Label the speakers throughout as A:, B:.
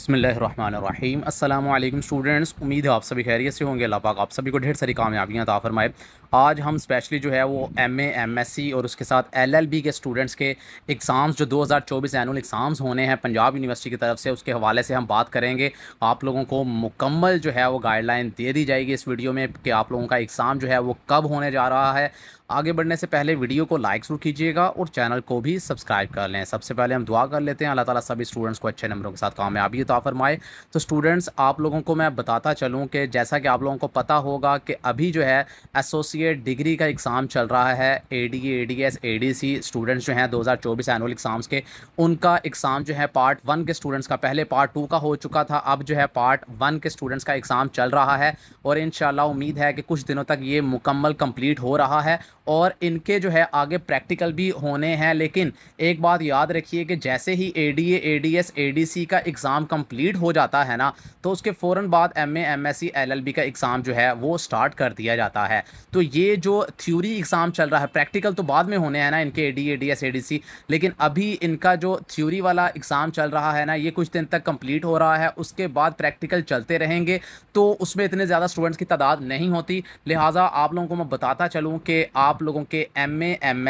A: बसमीम अल्लाम स्टूडेंट्स उम्मीद है आप सभी खैरियत से होंगे अल्लाह पाक आप सभी को ढेर सारी कामयाबियाँ अता फरमाए आज हम स्पेशली जो है वो एम एम एस सी और उसके साथ एल एल बी के स्टूडेंट्स के एग्ज़ाम्स जो दो हज़ार चौबीस एनुअल एग्ज़ाम्स होने हैं पंजाब यूनिवर्सिटी की तरफ से उसके हवाले से हम बात करेंगे आप लोगों को मुकम्मल जो है वो गाइडलाइन दे दी जाएगी इस वीडियो में कि आप लोगों का एग्ज़ाम जो है वो कब होने जा रहा है आगे बढ़ने से पहले वीडियो को लाइक जरूर कीजिएगा और चैनल को भी सब्सक्राइब कर लें सबसे पहले हम दुआ कर लेते हैं अल्लाह ताला सभी स्टूडेंट्स को अच्छे नंबरों के साथ कामयाबी तो फरमाए तो स्टूडेंट्स आप लोगों को मैं बताता चलूँ कि जैसा कि आप लोगों को पता होगा कि अभी जो है एसोसिएट डिग्री का एग्ज़ाम चल रहा है A D A D S A D C students जो हैं दो हज़ार चौबीस एनुअल एग्ज़ाम्स के उनका एग्ज़ाम जो है पार्ट वन के स्टूडेंट्स का पहले पार्ट टू का हो चुका था अब जो है पार्ट वन के स्टूडेंट्स का एग्ज़ाम चल रहा है और इन उम्मीद है कि कुछ दिनों तक ये मुकम्मल कम्प्लीट हो रहा है और इनके जो है आगे प्रैक्टिकल भी होने हैं लेकिन एक बात याद रखिए कि जैसे ही A D A D S A D C का एग्ज़ाम कंप्लीट हो जाता है ना तो उसके फ़ौर बाद M A M S C L L B का एग्ज़ाम जो है वो स्टार्ट कर दिया जाता है तो ये जो थ्योरी एग्ज़ाम चल रहा है प्रैक्टिकल तो बाद में होने हैं ना इनके A D A D S A D C लेकिन अभी इनका जो थ्योरी वाला एग्ज़ाम चल रहा है ना ये कुछ दिन तक कंप्लीट हो रहा है उसके बाद प्रैक्टिकल चलते रहेंगे तो उसमें इतने ज़्यादा स्टूडेंट्स की तादाद नहीं होती लिहाजा आप लोगों को मैं बताता चलूँ कि आप आप लोगों के एम एम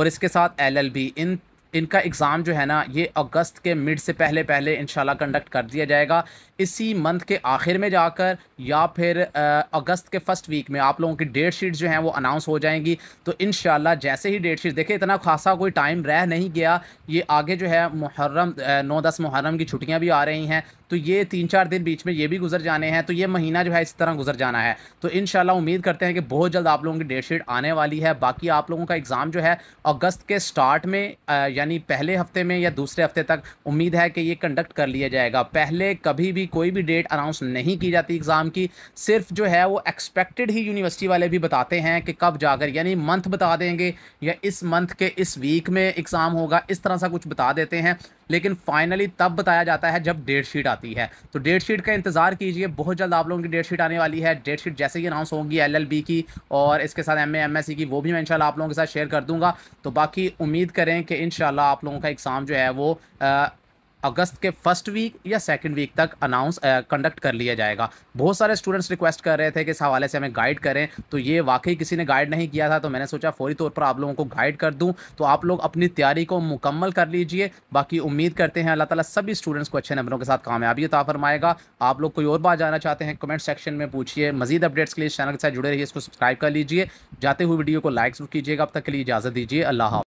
A: और इसके साथ एल एल बी इन इनका एग्ज़ाम जो है ना ये अगस्त के मिड से पहले पहले इन कंडक्ट कर दिया जाएगा इसी मंथ के आखिर में जाकर या फिर अगस्त के फर्स्ट वीक में आप लोगों की डेट शीट जो हैं वो अनाउंस हो जाएंगी तो इन जैसे ही डेट शीट देखिए इतना खासा कोई टाइम रह नहीं गया ये आगे जो है मुहर्रम नौ दस मुहर्रम की छुट्टियाँ भी आ रही हैं तो ये तीन चार दिन बीच में ये भी गुजर जाने हैं तो ये महीना जो है इस तरह गुजर जाना है तो इन उम्मीद करते हैं कि बहुत जल्द आप लोगों की डेट शीट आने वाली है बाकी आप लोगों का एग्ज़ाम जो है अगस्त के स्टार्ट में यानी पहले हफ्ते में या दूसरे हफ्ते तक उम्मीद है कि ये कंडक्ट कर लिया जाएगा पहले कभी भी कोई भी डेट अनाउंस नहीं की जाती एग्ज़ाम की सिर्फ जो है वो एक्सपेक्टेड ही यूनिवर्सिटी वाले भी बताते हैं कि कब जाकर यानी मंथ बता देंगे या इस मंथ के इस वीक में एग्ज़ाम होगा इस तरह सा कुछ बता देते हैं लेकिन फाइनली तब बताया जाता है जब डेट शीट आती है तो डेट शीट का इंतज़ार कीजिए बहुत जल्द आप लोगों की डेट शीट आने वाली है डेट शीट जैसे ही अनाउंस होगी एल की और इसके साथ एम एम की वो भी मैं इनशाला आप लोगों के साथ शेयर कर दूंगा तो बाकी उम्मीद करें कि इन आप लोगों का एग्ज़ाम जो है वो अगस्त के फर्स्ट वीक या सेकंड वीक तक अनाउंस कंडक्ट कर लिया जाएगा बहुत सारे स्टूडेंट्स रिक्वेस्ट कर रहे थे कि इस हवाले से हमें गाइड करें तो ये वाकई किसी ने गाइड नहीं किया था तो मैंने सोचा फौरी तौर पर आप लोगों को गाइड कर दूँ तो आप लोग अपनी तैयारी को मुकम्मल कर लीजिए बाकी उम्मीद करते हैं अल्लाह तला सभी स्टूडेंट्स को अच्छे नंबरों के साथ कामयाबी तो फरमाएगा आप लोग कोई और बात जाना चाहते हैं कमेंट सेक्शन में पूछिए मजीद अपडेट्स के लिए चैनल के साथ जुड़े रहिए इसको सब्सक्राइब कर लीजिए जाते हुए वीडियो को लाइक कीजिएगा अब तक के लिए इजाज़त दीजिए अल्लाह